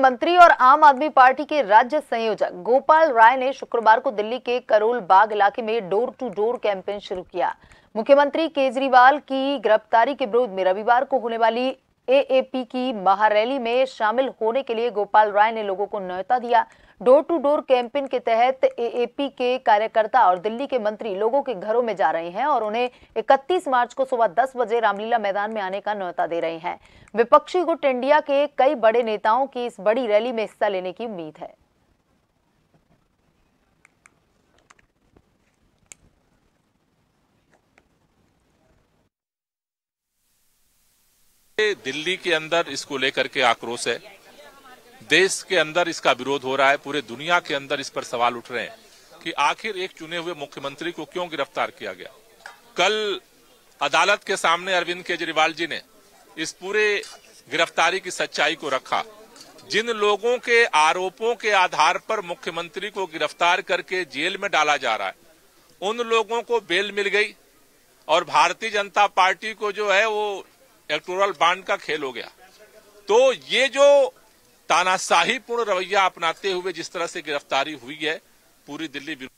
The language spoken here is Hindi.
मंत्री और आम आदमी पार्टी के राज्य संयोजक गोपाल राय ने शुक्रवार को दिल्ली के करोल बाग इलाके में डोर टू डोर कैंपेन शुरू किया मुख्यमंत्री केजरीवाल की गिरफ्तारी के विरोध में रविवार को होने वाली एएपी की महारैली में शामिल होने के लिए गोपाल राय ने लोगों को न्यौता दिया डोर टू डोर कैंपेन के तहत एएपी के कार्यकर्ता और दिल्ली के मंत्री लोगों के घरों में जा रहे हैं और उन्हें 31 मार्च को सुबह 10 बजे रामलीला मैदान में आने का न्यौता दे रहे हैं विपक्षी गुट इंडिया के कई बड़े नेताओं की इस बड़ी रैली में हिस्सा लेने की उम्मीद है दिल्ली के अंदर इसको लेकर के आक्रोश है देश के अंदर इसका विरोध हो रहा है पूरे दुनिया के अंदर इस पर सवाल उठ रहे हैं कि आखिर एक चुने हुए मुख्यमंत्री को क्यों गिरफ्तार किया गया कल अदालत के सामने अरविंद केजरीवाल जी ने इस पूरे गिरफ्तारी की सच्चाई को रखा जिन लोगों के आरोपों के आधार पर मुख्यमंत्री को गिरफ्तार करके जेल में डाला जा रहा है उन लोगों को बेल मिल गई और भारतीय जनता पार्टी को जो है वो इलेक्टोरल बांड का खेल हो गया तो ये जो तानाशाहीपूर्ण रवैया अपनाते हुए जिस तरह से गिरफ्तारी हुई है पूरी दिल्ली